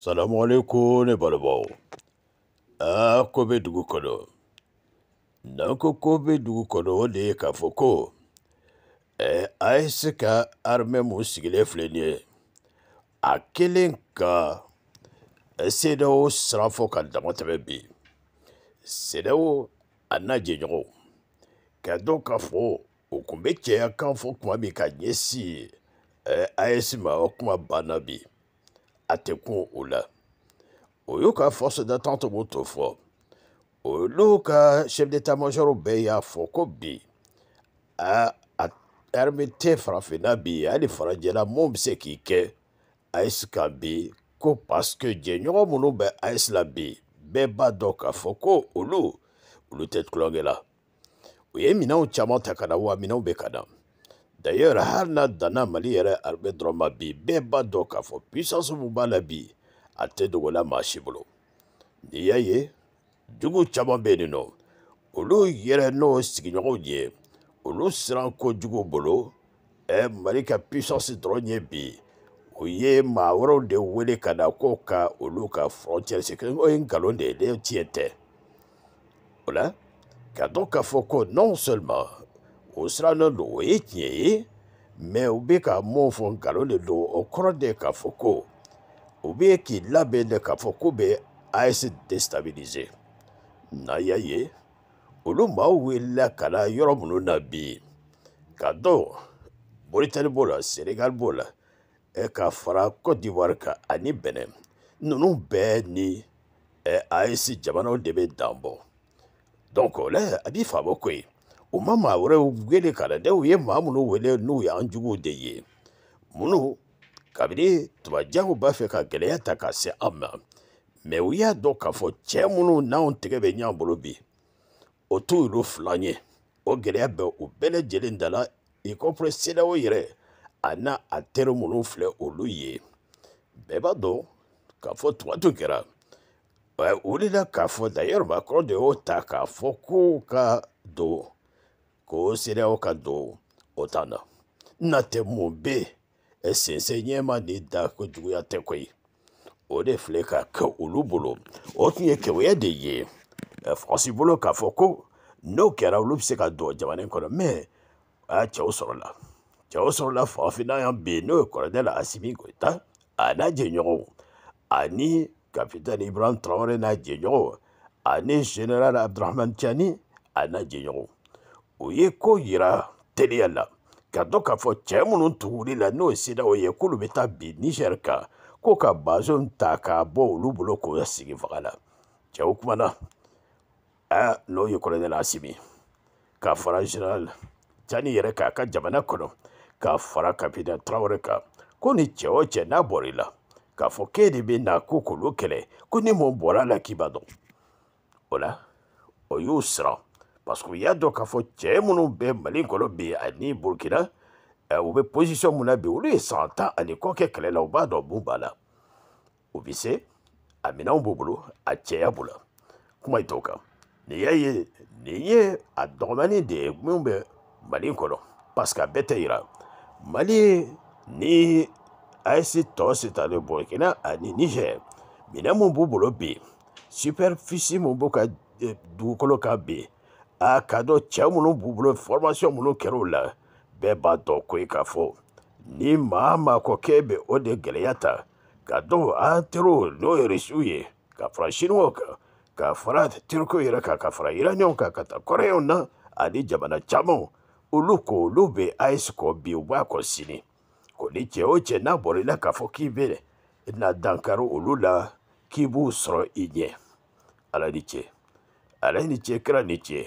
salamu alaikum ne balibaw aa ko bɛ dugu kɔnɔ n'an ko ko bɛ dugu kɔnɔ o de ye k'a fɔ ko ɛɛ AES ka armée mun sigilen filɛ nin ye a kɛlen ka CEDEAO sira fɔ ka dama tɛmɛ bi CEDEAO a n'a jɛɲɔgɔnw ka dɔn k'a fɔ o tun bɛ cɛya kan fɔ tuma min ka ɲɛsin ɛɛ e, AES ma o kuma banna bi. a tɛ kun o la o y'u ka force d'attente mun to fɔ olu ka chef d'état major bɛɛ y'a fɔ ko bi a arme tɛ farafinna bi hali farajɛla mun bɛ se k'i kɛ ayise kan bi ko parce que jɛɲɔgɔn minnu bɛ ayise la bi bɛɛ b'a dɔn k'a fɔ ko olu olu tɛ tulonkɛ la u ye minɛnw caman ta ka na wa minɛnw bɛ ka na Danyer, har nan dana mali yere alwe droma bi, be ba do ka fo, pysansi mouman la bi, ate do wala ma shi bolo. Di ya ye, djougou tchamanbe ni nou, ou lou yere nou sikinyo ou dje, ou lou silanko djougou bolo, e mali ka pysansi dronya bi, ou ye ma weron de wile kanako ka, ou lou ka frontiere sekre, ou yengalonde le yon tiyete. Ola, ka do ka fo ko non selman, o lo o ye tiɲɛ ye mɛ u bɛ ka mun fɔ nkalon de don o kɔrɔ de k'a fɔ ko u bɛ k'i labɛn de k'a fɔ k'u bɛ as destabiliser n'a y'a ye olu maaw wulila ka na yɔrɔ minnu na bi ka dɔn moritani b'o la senegal b'o la ɛ ka fara cote d'ivoire kan ani benin ninnu e bɛɛ ni ɛ as jamanaw de bɛ dan bɔ donc o la a b'i faamu ko ye u ma maa wɛrɛw wele ka na dɛ u ye maa minnu wele n'u y'an juguw de ye minnu kabini tubajaw b'a fɛ ka gɛlɛya ta ka se an ma mɛ u y'a dɔn k'a fɔ cɛ minnu n'anw tɛgɛ bɛ ɲɔgɔn bolo bi o t'olu fila ye o gɛlɛya bɛ u bɛɛ lajɛlen da la i kɔpere sedaw yɛrɛ a n'a a teri minnu filɛ olu ye bɛɛ b'a dɔn k'a fɔ tuma tun kɛra ɛ wulila k'a fɔ dayɛrɛ kɔrɔ de y'o ta k'a fɔ k'u ka don k'o seerew ka don o ta na na tɛ mun bɛ yen sensɛn ɲɛma ni da ko juguya tɛ koyi o de filɛ ka kɛ olu bolo o tun ye kɛwɛya de ye faransi bolo k'a fɔ ko n'o kɛra olu bɛ se ka don jamana in kɔnɔ mɛ a cɛw sɔrɔla cɛw sɔrɔla farafinna yan bi n'o ye kɔrɔdɛ la asimi goyita a n'a jɛɲɔgɔnw ani kapitɛni ibrahim traore n'a jɛɲɔgɔnw ani general abdurahman tiani a n'a jɛɲɔgɔnw o ye ko yira teliya la ka dɔn k'a fɔ cɛ minnu tuguli la n'o ye sidaw ye k'olu bɛ taa bin nizɛri kan ko ka bazon ta k'a bɔ olu bolo k'o sigi faga la cɛw kumana ɛ n'o ye kɔlɔnɛl asimi k'a fara general cani yɛrɛ k'a ka jamana kɔnɔ k'a fara kapitɛn tarawele kan ko ni cɛ o cɛ n'a bɔr'i la k'a fɔ k'e de bɛ na ko k'olu kɛlɛ ko ni mun bɔr'a la k'i b'a dɔn o la o y'u siran parce que u y'a dɔn k'a fɔ cɛ minnu bɛ mali kɔnɔ bi ani burukina euh, u bɛ posisiyɔn mun na bi olu ye san tan ani kɔ kɛ kɛlɛ la u b'a dɔn mun b'a la u bɛ se a minɛnw b'u bolo a cɛya b'u la kuma in t'o kan nin y'a ye nin ye a dɔgɔmanin de ye min bɛ mali kɔnɔ parce que a bɛɛ tɛ yira mali ni AES tɔ sitalen burukina ani niger minɛn min b'u bolo bi superficie min b'u ka euh, dugukolo kan bi a ka dɔn cɛ minnu b'u bolo fɔrɔmasiyɔn minnu kɛr'u la bɛɛ b'a dɔn koyi k'a fɔ ni maa maa kɔ k'e bɛ o de gɛlɛya ta ka dɔn an teriw n'o ye risiw ye ka fara siniwaw kan ka fara terikiw yɛrɛ kan ka fara iraniyɛnw kan ka taa kɔrɔyɛnw na ani jamana camanw olu ko olu bɛ ayisi kɔ bi u b'a kɔ sini ko ni cɛ o cɛ n'a bɔra i la k'a fɔ k'i bɛ na dankari olu la k'i b'u sɔrɔ i ɲɛ ala ni cɛ ala ni cɛ kira ni cɛ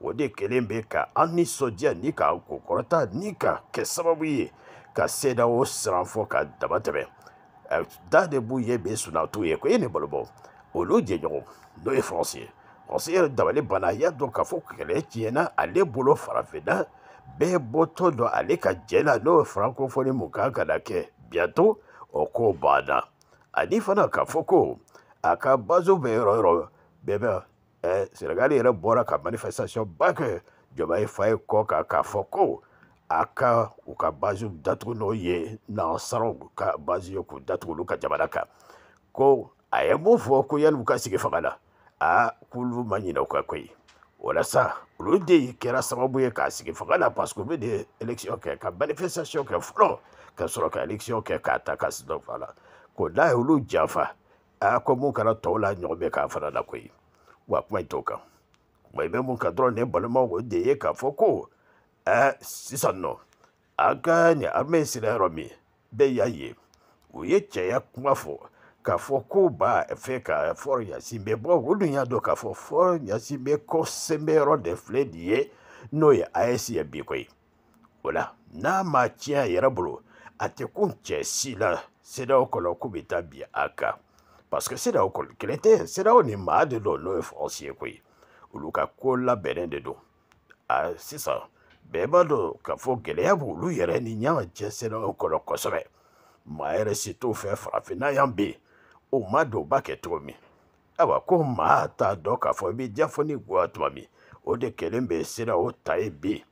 o de kelen bɛ ka an nisɔndiya ni ka kokɔrɔta ni ka kɛ sababu ye ka seda o siran fɔ ka dama tɛmɛ e, da de b'u ye bɛ sunatu ye ko e ni balobɔ olu jɛɲɔgɔn n'o ye faransi ye faransi yɛrɛ dabali banna a y'a dɔn k'a fɔ kɛlɛ tiɲɛna ale bolo farafinna bɛɛ bɔtɔ dɔ ale ka jɛ la n'o ye faranko mun kan ka na kɛ bientôt o ko banna ani fana k'a fɔ ko a ka bazo bɛ yɔrɔ yɔrɔ bɛɛ bɛ ɛɛ eh, senegali yɛrɛ bɔra ka manifestation ba kɛ jɔnma ye fa ye kɔ kan k'a fɔ ko a ka u ka baziw datugu n'o ye nansaraw ka bazi ye k'u datugu olu ka jamana kan ko a ye mun fɔ ko yanni u ka sigi fanga la a k'olu ma ɲinɛ u ka koyi walasa olu de kɛra sababu ye k'a sigi fanga la parce que u bɛ de élection kɛ ka manifestation kɛ fɔlɔ ka sɔrɔ ka élection kɛ k'a ta ka sidɔn fa la ko n'a ye olu janfa a ko mun kɛra tɔw la ɲɔgɔn bɛ k'a fana la koyi wa kuma in t'o kan wa i bɛ mun kan dɔrɔn nin balimaw o de ye k'a fɔ ko ɛɛ sisan nɔ a ka nin armée sera yɔrɔ min bɛɛ y'a ye o ye cɛya kuma fɔ k'a fɔ ko ba fɛ ka fɔri yasinbɛ bɔ o dun y'a dɔn k'a fɔ fɔri yasinbɛ kɔsɛbɛyɔrɔ de filɛ nin ye n'o ye AES ye bi koyi o la n'a ma tiɲɛ a yɛrɛ bolo a tɛ kun cɛ si la CEDEAO kɔnɔ k'u bɛ taa bin a kan parce que c'est là siraw kɔni kelen tɛ on est mal de don n'o ye faransi ye koyi olu ka ko labɛnnen de ça mais sisan bɛɛ b'a dɔn k'a fɔ gɛlɛya b'olu yɛrɛ ni ɲɔgɔn c'est là kɔnɔ kosɛbɛ maa yɛrɛ si t'o fɛ farafinna yan bɛ yen o ma don que kɛ cogo ah ayiwa ko ma t'a dɔn k'a fɔ i bɛ diya fɔ ni guwa tuma min o de kɛlen bɛ siraw ta ye bi yen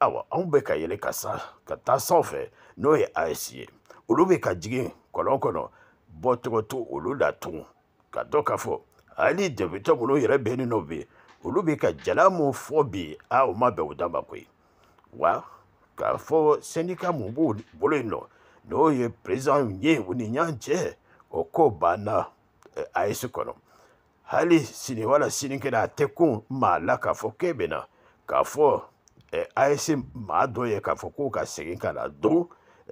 ayiwa anw bɛ ka yɛlɛ ka sa ka taa sanfɛ n'o ye as ye olu bɛ ka jigin kɔlɔn kɔnɔ bɔ tɔgɔ to olu la tugun ka dɔ ka fɔ hali jabitɔ minnu yɛrɛ bɛ yen nɔ bi olu bɛ ka jala mun fɔ bi a o ma bɛn o da ma koyi wa k'a fɔ sɛndika mun b'o bolo yen nɔ n'o ye perezan ye o ni ɲan cɛ o ko banna ayise kɔnɔ hali sini wala sinikɛnɛ a tɛ kun maa la k'a fɔ k'e bɛ na k'a fɔ ayise maa dɔ ye k'a fɔ k'o ka segin ka na don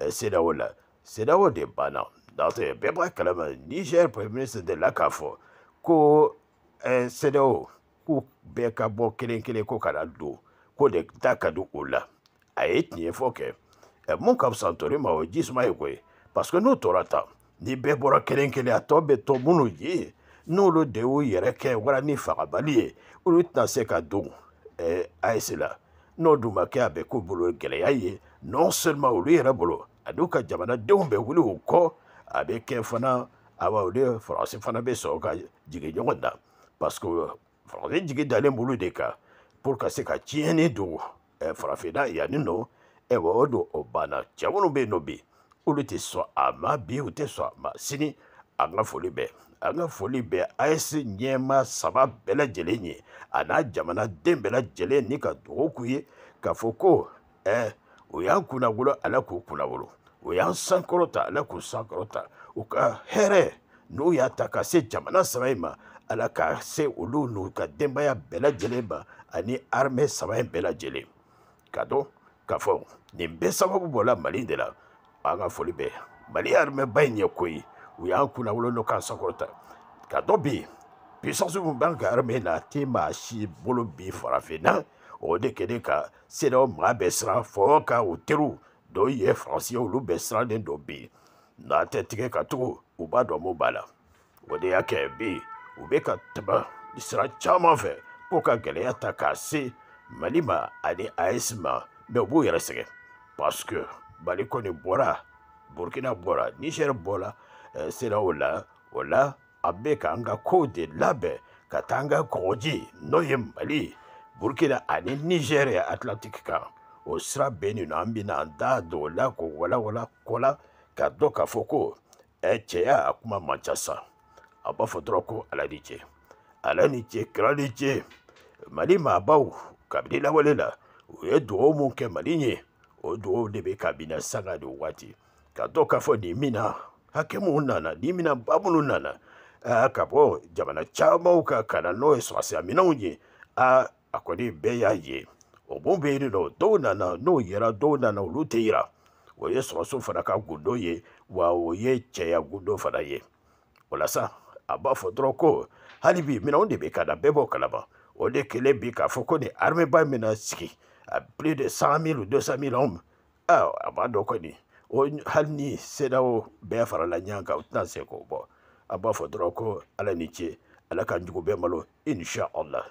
sedaw la sedaw de banna Dati bɛɛ b'a kalama Niger Premier ministre delila k'a fɔ ko eh, CEDEAO k'u bɛɛ ka bɔ kelen-kelen ko kana don ko de ta ka di o la a ye tiɲɛ fɔ kɛ eh, mun ka fisa ntɔri ma o ye jisuma ye koyi parce que n'u tora tan ni bɛɛ bɔra kelen-kelen a tɔ bɛ to minnu ye n'olu de y'u yɛrɛ kɛ wala ni fagabali ye olu tɛna se ka don eh, AES la n'o dun ma kɛ a bɛ k'u bolo gɛlɛya ye non seulement olu yɛrɛ bolo ani u ka jamanadenw bɛ wuli u kɔ a bɛ kɛ fana awa o de faransi fana bɛ sɔrɔ ka jigin ɲɔgɔn na parce que faransi jigi dalen b'olu de kan pour ka se ka tiɲɛni don ɛ e farafinna yanni nɔ e ɛwɔ o don o banna cɛ minnu bɛ yen nɔ bi olu tɛ sɔn a ma bi u tɛ sɔn a ma sini an ka foli bɛɛ an ka foli bɛɛ AES ɲɛmaa saba bɛɛ lajɛlen ye a n'a jamanaden bɛɛ lajɛlen ni ka dugawu k'u ye k'a fɔ ko ɛ e, u y'an kunnawolo ala k'u kunnawolo o y'an sankɔrɔta ala k'u sankɔrɔta u ka hɛrɛ n'u y'a ta ka se jamana saba in ma ala ka se olu n'u ka denbaya bɛɛ lajɛlen ma ani armɛ saba in bɛɛ lajɛlen ka dɔn k'a fɔ nin bɛɛ sababu bɔla mali de la an ka foli bɛ mali armɛba in ye ko ye u y'an kunna wolon k'an sankɔrɔta ka dɔ bi pisɔnsi min b'an ka armɛ na a tɛ maa si bolo bi farafinna o de kɛlen ka sedaw maa bɛɛ siran fɔ ka u teriw dɔw ye faransi ye olu bɛɛ sirannen don bi n'a tɛ tigɛ ka tugu u b'a dɔn mun b'a la o de y'a kɛ bi u bɛ ka tɛmɛ sira caman fɛ k'u ka gɛlɛya ta k'a se mali ma ani as ma mɛ u b'u yɛrɛ sɛgɛn parce que mali kɔni bɔra burkina bɔra nigɛri bɔra eh, sera o la o la an bɛ k'an ka kow de labɛn ka taa an ka kɔgɔji n'o ye mali burkina ani nigɛri atlantiki kan o sira bɛɛ nin na an bɛna an da don o la k'o walawala kɔ la k'a dɔn k'a fɔ ko ɛ e cɛya a kuma man ca sa a b'a fɔ dɔrɔn ko ala ni ce ala ni ce kira ni ce mali maabaw kabini lawale la u ye dugawu mun kɛ mali ye o dugawu de bɛ kabina sanga de waati ka dɔn k'a fɔ nin min na hakɛ mun nana nin min na ba minnu nana aa ka bɔ jamana camanw kan ka na n'o ye sɔrɔsiya minɛnw ye aa a kɔni bɛɛ y'a ye. omubeerero doonana n'o yera doonana olu tɛ yira o ye sɔrɔso fana ka gundo ye wa o ye cɛya gundo fana ye o la sa a b'a fɔ dɔrɔn ko hali bi minɛnw de bɛ ka na bɛɛ b'o kalama o de kelen bi k'a fɔ ko nin armeba in bɛna sigi a plus de cent mille ou deux cent mille hommes ah a ma dɔn kɔni o hali ni sedaw bɛɛ farala ɲɔgɔn kan u tɛna se k'o bɔ a b'a fɔ dɔrɔn ko ala ni ce ala ka jugu bɛɛ malo insha allah